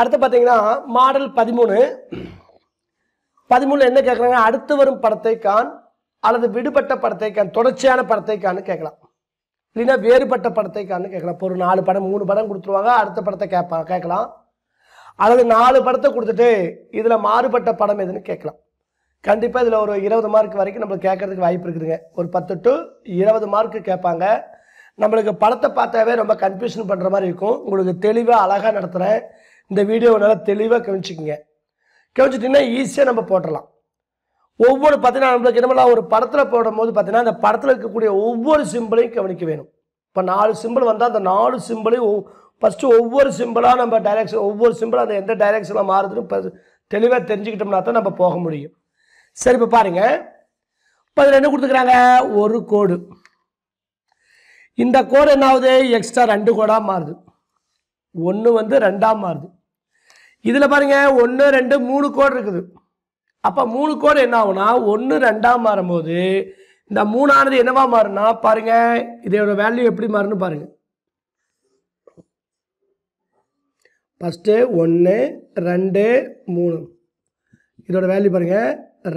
அடுத்து பார்த்தீங்கன்னா மாடல் பதிமூணு பதிமூணு என்ன கேட்குறாங்க அடுத்து வரும் படத்தை கான் அல்லது விடுபட்ட படத்தை கான் தொடர்ச்சியான படத்தை கான்னு கேட்கலாம் இல்லைன்னா வேறுபட்ட படத்தை கான்னு கேட்கலாம் இப்போ ஒரு நாலு படம் மூணு படம் கொடுத்துருவாங்க அடுத்த படத்தை கேட்பாங்க கேட்கலாம் அல்லது நாலு படத்தை கொடுத்துட்டு இதில் மாறுபட்ட படம் எதுன்னு கேட்கலாம் கண்டிப்பாக இதில் ஒரு இருபது மார்க் வரைக்கும் நம்மளுக்கு கேட்கறதுக்கு வாய்ப்பு இருக்குதுங்க ஒரு பத்து டு இருபது மார்க்கு கேட்பாங்க நம்மளுக்கு படத்தை பார்த்தாவே ரொம்ப கன்ஃபியூஷன் பண்ணுற மாதிரி இருக்கும் உங்களுக்கு தெளிவாக அழகாக நடத்துகிறேன் இந்த வீடியோவை நல்லா தெளிவாக கவனிச்சிக்கங்க கவனிச்சிட்டிங்கன்னா ஈஸியாக நம்ம போட்டலாம் ஒவ்வொரு பார்த்தீங்கன்னா நம்மளுக்கு என்னமெல்லாம் ஒரு படத்தில் போடும் போது பார்த்தீங்கன்னா அந்த படத்தில் இருக்கக்கூடிய ஒவ்வொரு சிம்பிளையும் கவனிக்க வேணும் இப்போ நாலு சிம்பிள் வந்தால் அந்த நாலு சிம்பிளையும் ஃபஸ்ட்டு ஒவ்வொரு சிம்பிளாக நம்ம டைரக்ஷன் ஒவ்வொரு சிம்பிளாக அந்த எந்த டைரக்ஷனில் மாறுதுன்னு தெளிவாக தெரிஞ்சுக்கிட்டோம்னா தான் நம்ம போக முடியும் சரி இப்போ பாருங்கள் இப்போ அதில் என்ன கொடுத்துக்கிறாங்க ஒரு கோடு இந்த கோடு என்ன ஆகுது எக்ஸ்ட்ரா ரெண்டு கோடாக மாறுது ஒன்று வந்து ரெண்டாக மாறுது இதில் பாருங்கள் ஒன்று ரெண்டு மூணு கோடு இருக்குது அப்போ மூணு கோடு என்ன ஆகும்னா ஒன்று ரெண்டாக மாறும்போது இந்த மூணானது என்னவா மாறும்னா பாருங்கள் இதோட வேல்யூ எப்படி மாறும்னு பாருங்கள் ஃபஸ்ட்டு ஒன்று ரெண்டு மூணு இதோட வேல்யூ பாருங்கள்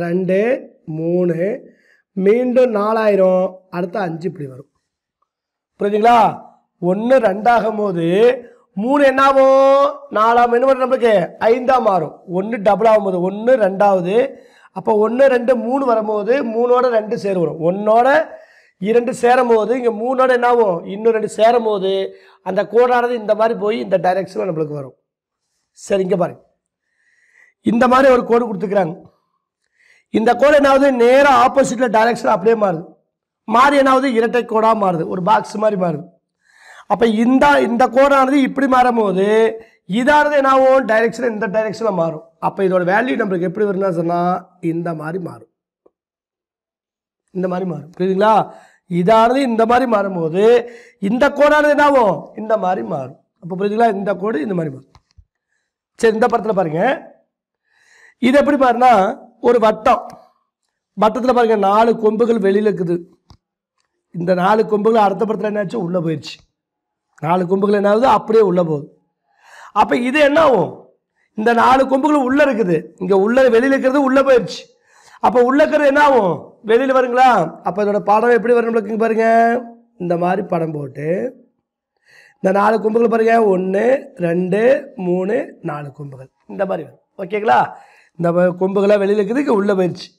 ரெண்டு மூணு மீண்டும் நாலாயிரம் அடுத்த அஞ்சு இப்படி வரும் புரியுதுங்களா ஒன்று ரெண்டாகும் போது மூணு என்னாவோ நாலாம் என்ன நம்மளுக்கு ஐந்தாக மாறும் ஒன்று டபுள் ஆகும்போது ஒன்று ரெண்டாவது அப்போ ஒன்று ரெண்டு மூணு வரும்போது மூணோட ரெண்டு சேர் வரும் ஒன்றோட இரண்டு சேரும்போது இங்கே மூணோட என்னாகும் இன்னும் ரெண்டு சேரும்போது அந்த கோடானது இந்த மாதிரி போய் இந்த டைரக்ஷனில் நம்மளுக்கு வரும் சரி இங்கே பாருங்க இந்த மாதிரி ஒரு கோடு கொடுத்துக்கிறாங்க இந்த கோடு என்னாவது நேராக ஆப்போசிட்டில் டைரெக்ஷன் அப்படியே மாறுது மாறி என்னாவது இரட்டை கோடாக மாறுது ஒரு பாக்ஸ் மாதிரி மாறுது அப்போ இந்த இந்த கோடானது இப்படி மாறும்போது இதானது என்ன ஆகும் டைரெக்ஷன் இந்த டைரக்ஷனில் மாறும் அப்போ இதோட வேல்யூ நம்மளுக்கு எப்படி வரும்னா சொன்னால் இந்த மாதிரி மாறும் இந்த மாதிரி மாறும் புரியுதுங்களா இதானது இந்த மாதிரி மாறும்போது இந்த கோடானது என்னாகும் இந்த மாதிரி மாறும் அப்போ புரியுதுங்களா இந்த கோடு இந்த மாதிரி மாறும் சரி இந்த படத்தில் பாருங்கள் இது எப்படி பாருன்னா ஒரு வட்டம் வட்டத்தில் பாருங்கள் நாலு கொம்புகள் வெளியில் இருக்குது இந்த நாலு கொம்புகள் அடுத்த படத்தில் என்னாச்சு உள்ளே போயிடுச்சு நாலு கொம்புகள் என்னாவது அப்படியே உள்ளே போகுது அப்போ இது என்ன ஆகும் இந்த நாலு கொம்புகள் உள்ளே இருக்குது இங்கே உள்ளே வெளியில் இருக்கிறது உள்ளே போயிடுச்சு அப்போ உள்ளே இருக்கிறது என்னாகும் வெளியில் வருங்களா அப்போ இதோட படம் எப்படி வரும் நம்மளுக்கு பாருங்கள் இந்த மாதிரி படம் போட்டு இந்த நாலு கொம்புகள் பாருங்கள் ஒன்று ரெண்டு மூணு நாலு கொம்புகள் இந்த மாதிரி வரும் ஓகேங்களா இந்த கொம்புகளாக வெளியில் இருக்குது இங்கே உள்ளே போயிடுச்சு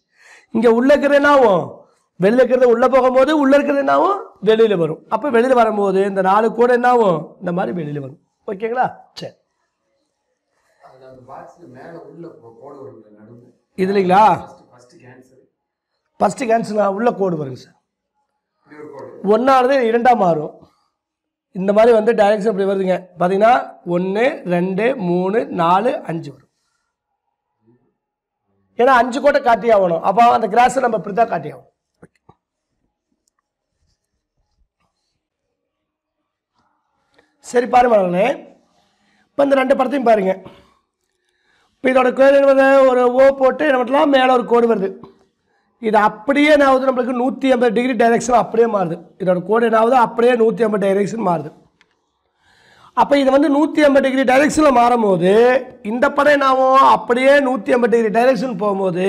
இங்கே உள்ளே இருக்கிறது என்ன ஆகும் வெளில இருக்கிறத உள்ளே போகும்போது உள்ளே இருக்கிறது என்னாகும் வெளியில் வரும் அப்போ வெளியில் வரும்போது இந்த நாலு கூட என்னாகும் இந்த மாதிரி வெளியில் வரும் ஓகேங்களா சரி இது இல்லைங்களா ஃபஸ்ட்டு கேன்சர் உள்ள கோடு வருங்க சார் ஒன்றானது இரண்டாக மாறும் இந்த மாதிரி வந்து டைரக்ஷன் இப்படி வருதுங்க பார்த்தீங்கன்னா ஒன்று ரெண்டு மூணு நாலு அஞ்சு வரும் ஏன்னா அஞ்சு கோட்டை காட்டி ஆகணும் அப்போ அந்த கிராஸை நம்ம இப்படி தான் காட்டி ஆகணும் சரி பாருங்களே இப்போ இந்த ரெண்டு படத்தையும் பாருங்க இப்போ இதோட கோயில் என்பது ஒரு ஓ போட்டு என்ன மட்டும் மேலே ஒரு கோடு வருது இது அப்படியே என்ன ஆகுது நம்மளுக்கு நூற்றி ஐம்பது டிகிரி டைரெக்ஷன் அப்படியே மாறுது இதோட கோடு என்ன ஆகுது அப்படியே நூற்றி ஐம்பது டைரெக்ஷன் மாறுது அப்போ இது வந்து நூற்றி ஐம்பது டிகிரி டைரெக்ஷனில் மாறும்போது இந்த படம் என்ன ஆகும் அப்படியே நூற்றி ஐம்பது டிகிரி டைரெக்ஷன் போகும்போது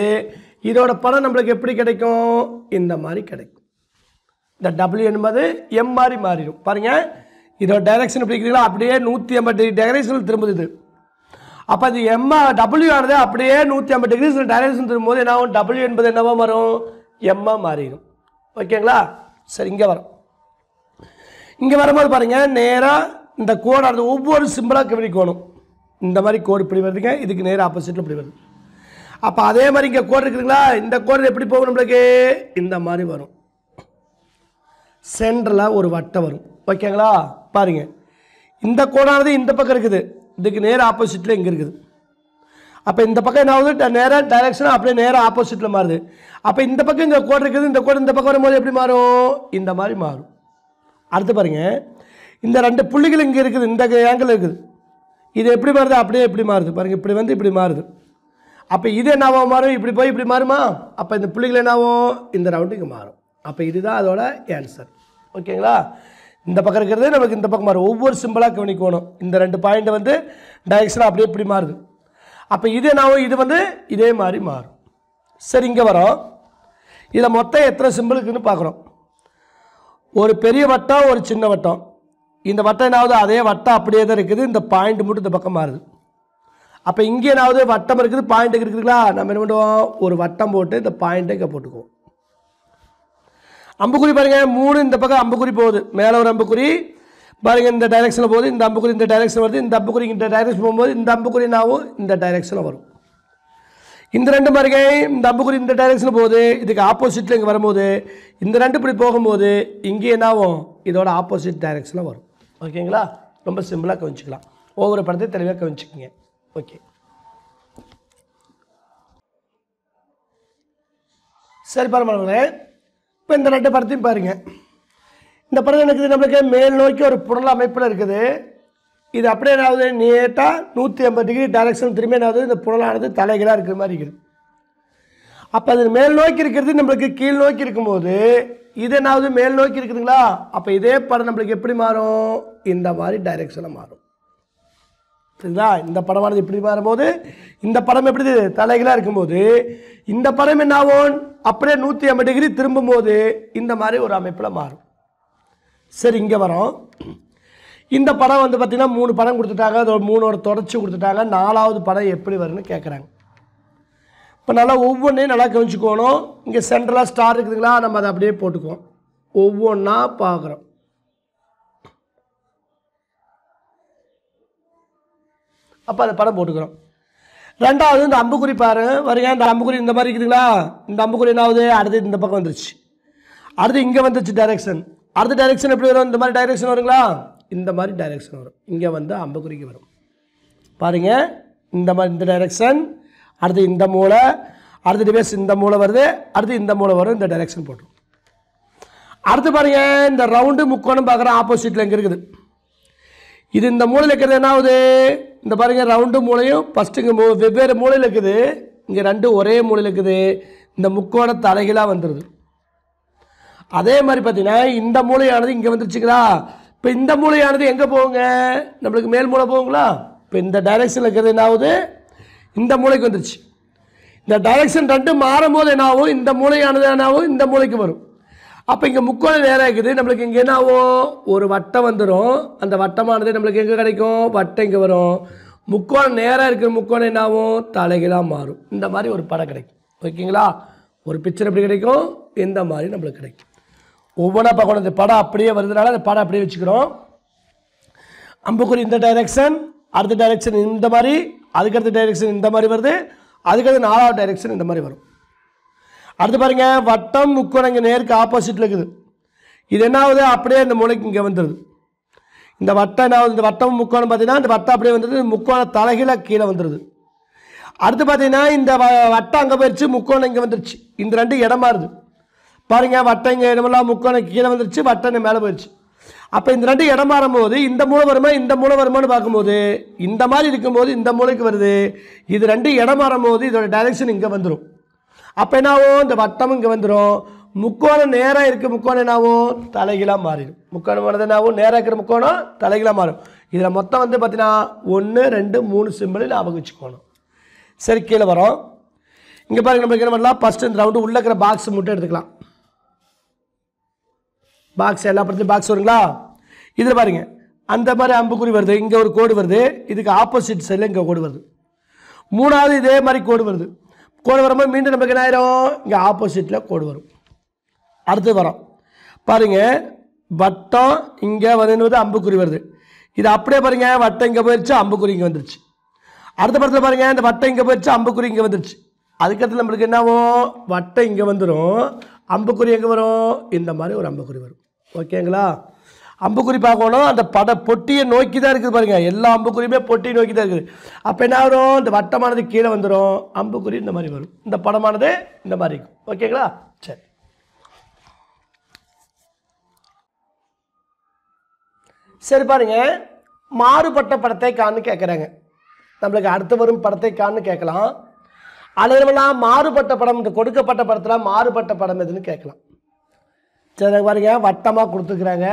இதோட படம் நம்மளுக்கு எப்படி கிடைக்கும் இந்த மாதிரி கிடைக்கும் இந்த டபிள்யூ என்பது எம் மாதிரி மாறிடும் பாருங்கள் இதோ டைரக்ஷன் பிடிக்கிறீங்களா அப்படியே நூற்றி ஐம்பது டிகிரி டைரக்ஷனில் திரும்புது இது அப்போ அது எம் டபிள்யூ ஆனது அப்படியே நூற்றி ஐம்பது டிகிரி டைரக்ஷன் திரும்பும்போது என்ன ஆகும் டபிள்யூ என்பது என்னவோ மாறும் எம்மா மாறிடும் ஓகேங்களா சரி இங்கே வரும் இங்கே வரும்போது பாருங்கள் நேராக இந்த கோடானது ஒவ்வொரு சிம்பிளாக இப்படி கோணும் இந்த மாதிரி கோடு இப்படி வருதுங்க இதுக்கு நேராக ஆப்போசிட்டில் இப்படி வருது அப்போ அதே மாதிரி இங்கே கோடு இருக்குதுங்களா இந்த கோடு எப்படி போகும் நம்மளுக்கு இந்த மாதிரி வரும் சென்டரில் ஒரு வட்டம் வரும் ஓகேங்களா பாருங்க இந்த கோடானது இந்த பக்கம் இருக்குது இதுக்கு நேராக ஆப்போசிட்டில் இங்கே இருக்குது அப்போ இந்த பக்கம் என்ன ஆகுது நேராக டைரக்ஷனாக அப்படியே நேராக ஆப்போசிட்டில் மாறுது அப்போ இந்த பக்கம் இந்த கோடு இருக்குது இந்த கோடு இந்த பக்கம் வரும்போது எப்படி மாறும் இந்த மாதிரி மாறும் அடுத்து பாருங்கள் இந்த ரெண்டு புள்ளிகள் இங்கே இருக்குது இந்த ஏங்கிள் இருக்குது இது எப்படி மாறுது அப்படியே இப்படி மாறுது பாருங்கள் இப்படி வந்து இப்படி மாறுது அப்போ இது ஆகும் மாறும் இப்படி போய் இப்படி மாறுமா அப்போ இந்த புள்ளிகள் ஆகும் இந்த ரவுண்டு இங்கே மாறும் அப்போ இதுதான் அதோட ஆன்சர் ஓகேங்களா இந்த பக்கம் இருக்கிறதே நமக்கு இந்த பக்கம் மாறும் ஒவ்வொரு சிம்பிளாக கவனிக்கணும் இந்த ரெண்டு பாயிண்ட் வந்து டைரக்ஷனாக அப்படியே இப்படி மாறுது அப்போ இது நான் இது வந்து இதே மாதிரி மாறும் சரி இங்கே வரோம் இதில் மொத்தம் எத்தனை சிம்பிள் இருக்குதுன்னு பார்க்குறோம் ஒரு பெரிய வட்டம் ஒரு சின்ன வட்டம் இந்த வட்டம் என்னாவது அதே வட்டம் அப்படியே தான் இருக்குது இந்த பாயிண்ட் மட்டும் இந்த பக்கம் மாறுது அப்போ இங்கே என்னாவது வட்டம் இருக்குது பாயிண்ட் இருக்குதுங்களா நம்ம என்ன பண்ணுவோம் ஒரு வட்டம் போட்டு இந்த பாயிண்ட்டை இங்கே போட்டுக்குவோம் அம்புக்குறி பாருங்கள் மூணு இந்த பக்கம் அம்புக்குறி போகுது மேலே ஒரு அம்புக்குறி பாருங்கள் இந்த டைரக்ஷனில் போகுது இந்த அம்புக்குறி இந்த டைரக்ஷன் வருது இந்த அம்புக்குறி இந்த டைரக்ஷன் போகும்போது இந்த அம்புக்குறி நாவும் இந்த டைரக்ஷனில் வரும் இந்த ரெண்டு பாருங்க இந்த அம்புக்குறி இந்த டைரக்ஷனில் போகுது இதுக்கு ஆப்போசிட்டில் இங்கே வரும்போது இந்த ரெண்டு இப்படி போகும்போது இங்கே என்னாகும் இதோட ஆப்போசிட் டைரக்ஷனில் வரும் ஓகேங்களா ரொம்ப சிம்பிளாக கவனிச்சிக்கலாம் ஒவ்வொரு படத்தையும் தெளிவாக கவனிச்சிக்கோங்க ஓகே சரி பரவாயில்ல இப்போ இந்த ரெண்டு படத்தையும் பாருங்கள் இந்த படம் எனக்கு நம்மளுக்கு மேல் நோக்கி ஒரு புனல் அமைப்பில் இருக்குது இது அப்படியே என்னாவது நேட்டாக நூற்றி ஐம்பது டிகிரி டைரக்ஷன் திரும்பி என்னாவது இந்த புனலானது தலைகளாக இருக்கிற மாதிரி இருக்குது அப்போ அது மேல் நோக்கி இருக்கிறது நம்மளுக்கு கீழ் நோக்கி இருக்கும்போது இது என்னாவது மேல் நோக்கி இருக்குதுங்களா அப்போ இதே படம் நம்மளுக்கு எப்படி மாறும் இந்த மாதிரி டைரெக்ஷனில் மாறும் சரிங்களா இந்த படமானது இப்படி வரும்போது இந்த படம் எப்படி தலைகளாக இருக்கும்போது இந்த படம் என்ன ஆகும் அப்படியே நூற்றி ஐம்பது டிகிரி திரும்பும்போது இந்த மாதிரி ஒரு அமைப்பில் மாறும் சரி இங்கே வரோம் இந்த படம் வந்து பார்த்திங்கன்னா மூணு படம் கொடுத்துட்டாங்க அதோட மூணோட தொடர்ச்சி கொடுத்துட்டாங்க நாலாவது படம் எப்படி வரும்னு கேட்குறாங்க இப்போ நல்லா ஒவ்வொன்றையும் நல்லா கவனிச்சுக்கோணும் இங்கே சென்ட்ரலாக ஸ்டார் இருக்குதுங்களா நம்ம அதை அப்படியே போட்டுக்குவோம் ஒவ்வொன்றா பார்க்குறோம் அப்போ அதை படம் போட்டுக்கிறோம் ரெண்டாவது இந்த அம்புக்குறி பாரு வருங்க இந்த அம்புக்குறி இந்த மாதிரி இருக்குதுங்களா இந்த அம்புக்குறி என்னாவது அடுத்து இந்த பக்கம் வந்துருச்சு அடுத்து இங்கே வந்துருச்சு டைரெக்ஷன் அடுத்த டைரெக்ஷன் எப்படி வரும் இந்த மாதிரி டைரெக்ஷன் வருங்களா இந்த மாதிரி டைரெக்ஷன் வரும் இங்கே வந்து அம்புக்குறிக்கு வரும் பாருங்கள் இந்த மாதிரி இந்த டைரெக்ஷன் அடுத்து இந்த மூளை அடுத்த டிவைஸ் இந்த மூளை வருது அடுத்து இந்த மூளை வரும் இந்த டைரெக்ஷன் போட்டுரும் அடுத்து பாருங்க இந்த ரவுண்டு முக்கோணம் பார்க்குற ஆப்போசிட்டில் இங்கே இருக்குது இது இந்த மூலையில் இருக்கிறது என்ன ஆகுது இந்த பாருங்கள் ரவுண்டு மூளையும் ஃபஸ்ட்டுங்க மூ வெவ்வேறு மூலையில் இருக்குது இங்கே ரெண்டும் ஒரே மூலையில் இருக்குது இந்த முக்கோண தலைகளாக வந்துடுது அதே மாதிரி பார்த்தீங்கன்னா இந்த மூளையானது இங்கே வந்துருச்சுங்களா இப்போ இந்த மூளையானது எங்கே போகுங்க நம்மளுக்கு மேல் மூளை போகுங்களா இப்போ இந்த டைரெக்ஷனில் இருக்கிறது என்ன ஆகுது இந்த மூளைக்கு வந்துருச்சு இந்த டைரக்ஷன் ரெண்டு மாறும் போது என்ன ஆகும் இந்த மூளையானது என்ன ஆகும் இந்த மூளைக்கு வரும் அப்போ இங்கே முக்கோணம் நேராக இருக்குது நம்மளுக்கு இங்கே என்ன ஆகும் ஒரு வட்டம் வந்துடும் அந்த வட்டமானது நம்மளுக்கு எங்கே கிடைக்கும் வட்டம் இங்கே வரும் முக்கோணம் நேராக இருக்கிற முக்கோணம் என்ன ஆகும் தலைகளாக மாறும் இந்த மாதிரி ஒரு படம் கிடைக்கும் ஓகேங்களா ஒரு பிக்சர் எப்படி கிடைக்கும் இந்த மாதிரி நம்மளுக்கு கிடைக்கும் ஒவ்வொன்றா பார்க்கணும் இந்த படம் அப்படியே வருதுனால அந்த படம் அப்படியே வச்சுக்கிறோம் அம்புக்குறி இந்த டைரெக்ஷன் அடுத்த டைரக்ஷன் இந்த மாதிரி அதுக்கடுத்த டைரக்ஷன் இந்த மாதிரி வருது அதுக்கடுத்து நாலாவது டைரக்ஷன் இந்த மாதிரி வரும் அடுத்து பாருங்க வட்டம் முக்கோணம் இங்கே நேருக்கு ஆப்போசிட்டில் இருக்குது இது என்ன ஆகுது அப்படியே இந்த மூளைக்கு இங்கே வந்துடுது இந்த வட்டம் என்னாவது இந்த வட்டம் முக்கோணம் பார்த்தீங்கன்னா இந்த வட்டம் அப்படியே வந்துடுது முக்கோண தலைகீழாக கீழே வந்துடுது அடுத்து பார்த்தீங்கன்னா இந்த வட்டம் அங்கே போயிடுச்சு முக்கோணம் இங்கே வந்துருச்சு இந்த ரெண்டு இடமா இருது பாருங்கள் வட்டம் இங்கே இடமெல்லாம் முக்கோணம் கீழே வந்துருச்சு வட்டம் மேலே போயிடுச்சு அப்போ இந்த ரெண்டு இடம் மாறும்போது இந்த மூளை வருமா இந்த மூளை வருமானு பார்க்கும்போது இந்த மாதிரி இருக்கும்போது இந்த மூளைக்கு வருது இது ரெண்டு இடம் மாறும்போது இதோட டைரக்ஷன் இங்கே வந்துடும் அப்போ என்னாவோ இந்த வட்டம் இங்கே வந்துடும் முக்கோணம் நேராக இருக்குது முக்கோணம் என்னாவும் தலைகளாக மாறிடும் முக்கோணம் போனது என்னாகும் நேராக இருக்கிற முக்கோணம் தலைகளாக மாறும் இதில் மொத்தம் வந்து பார்த்தீங்கன்னா ஒன்று ரெண்டு மூணு சிம்பிள் ஞாபகம் வச்சுக்கோணும் சரி கீழே வரோம் இங்கே பாருங்க நம்ம என்ன பண்ணலாம் ஃபஸ்ட்டு இந்த ரவுண்டு உள்ளே இருக்கிற பாக்ஸ் மட்டும் எடுத்துக்கலாம் பாக்ஸ் எல்லா படத்துலையும் பாக்ஸ் வருங்களா இதில் பாருங்க அந்த மாதிரி அம்புக்குறி வருது இங்கே ஒரு கோடு வருது இதுக்கு ஆப்போசிட் சைடில் இங்கே கோடு வருது மூணாவது இதே மாதிரி கோடு வருது கோடு வரும்போது மீண்டும் நமக்கு என்ன ஆயிரும் இங்கே ஆப்போசிட்டில் கோடு வரும் அடுத்து வரோம் பாருங்கள் வட்டம் இங்கே வந்து அம்புக்குறி வருது இது அப்படியே பாருங்கள் வட்டம் இங்கே போயிடுச்சு அம்புக்குறி இங்கே வந்துருச்சு அடுத்த படத்தில் பாருங்கள் இந்த வட்டம் இங்கே போயிடுச்சு அம்புக்குறி இங்கே வந்துருச்சு அதுக்கடுத்து நம்மளுக்கு என்னவோ வட்டம் இங்கே வந்துடும் அம்புக்குறி எங்கே வரும் இந்த மாதிரி ஒரு அம்புக்குறி வரும் ஓகேங்களா அம்புக்குறி பார்க்கணும் அந்த பட பொட்டியை நோக்கி தான் இருக்குது பாருங்கள் எல்லா அம்புக்குறியுமே பொட்டி நோக்கி தான் இருக்குது அப்போ என்ன வரும் இந்த வட்டமானது கீழே வந்துடும் அம்புக்குறி இந்த மாதிரி வரும் இந்த படமானது இந்த மாதிரி இருக்கும் ஓகேங்களா சரி சரி பாருங்க மாறுபட்ட படத்தை காணு கேட்குறாங்க நம்மளுக்கு அடுத்து வரும் படத்தை காணு கேட்கலாம் அல்லது மாறுபட்ட படம் இந்த கொடுக்கப்பட்ட படத்தில் மாறுபட்ட படம் எதுன்னு கேட்கலாம் சரி பாருங்க வட்டமாக கொடுத்துக்கிறாங்க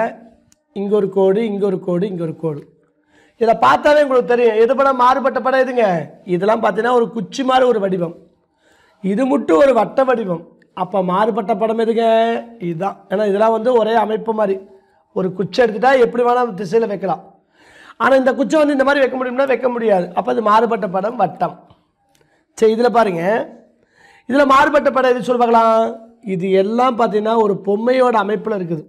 இங்கே ஒரு கோடு இங்கே ஒரு கோடு இங்கே ஒரு கோடு இதை பார்த்தாலே உங்களுக்கு தெரியும் எது படம் மாறுபட்ட படம் எதுங்க இதெல்லாம் பார்த்தீங்கன்னா ஒரு குச்சி மாதிரி ஒரு வடிவம் இது மட்டும் ஒரு வட்ட வடிவம் அப்போ மாறுபட்ட படம் எதுங்க இதுதான் ஏன்னா இதெல்லாம் வந்து ஒரே அமைப்பு மாதிரி ஒரு குச்சை எடுத்துட்டால் எப்படி வேணால் திசையில் வைக்கலாம் ஆனால் இந்த குச்சை வந்து இந்த மாதிரி வைக்க முடியும்னா வைக்க முடியாது அப்போ அது மாறுபட்ட படம் வட்டம் சரி இதில் பாருங்கள் இதில் மாறுபட்ட படம் எது சொல்லுவாங்களாம் இது எல்லாம் பார்த்தீங்கன்னா ஒரு பொம்மையோட அமைப்பில் இருக்குது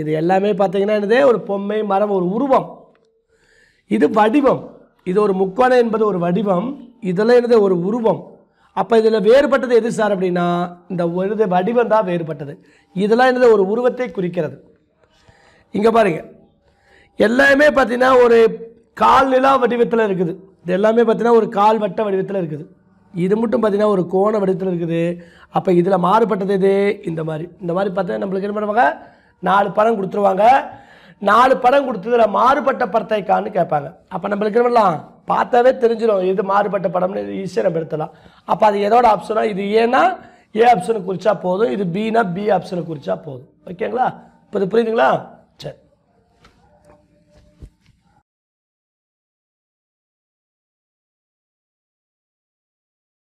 இது எல்லாமே பார்த்தீங்கன்னா என்னது ஒரு பொம்மை மரம் ஒரு உருவம் இது வடிவம் இது ஒரு முக்கோணம் என்பது ஒரு வடிவம் இதெல்லாம் என்னது ஒரு உருவம் அப்போ இதில் வேறுபட்டது எது சார் அப்படின்னா இந்த ஒரு வடிவம் தான் வேறுபட்டது இதெல்லாம் என்னது ஒரு உருவத்தை குறிக்கிறது இங்கே பாருங்கள் எல்லாமே பார்த்திங்கன்னா ஒரு கால்நிலா வடிவத்தில் இருக்குது இது எல்லாமே பார்த்தீங்கன்னா ஒரு கால் வட்ட வடிவத்தில் இருக்குது இது மட்டும் பார்த்திங்கன்னா ஒரு கோண வடிவத்தில் இருக்குது அப்போ இதில் மாறுபட்டது இது இந்த மாதிரி இந்த மாதிரி பார்த்தா நம்மளுக்கு என்ன பண்ணுவாங்க நாலு படம் கொடுத்துருவாங்க நாலு படம் கொடுத்ததுல மாறுபட்ட படத்தைக்கான்னு கேட்பாங்க அப்போ நம்மளுக்கு பார்த்தாவே தெரிஞ்சிடும் இது மாறுபட்ட படம்னு ஈஸியாக நம்ம எடுத்தலாம் அப்போ அது எதோட ஆப்ஷனா இது ஏன்னா ஏ ஆப்ஷன் குறிச்சா போதும் இது பினா பி ஆப்ஷனை குறிச்சா போதும் ஓகேங்களா இப்போ இது புரியுதுங்களா